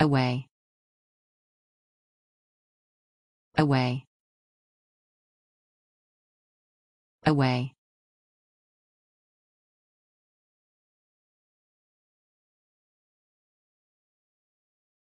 Away. Away. Away.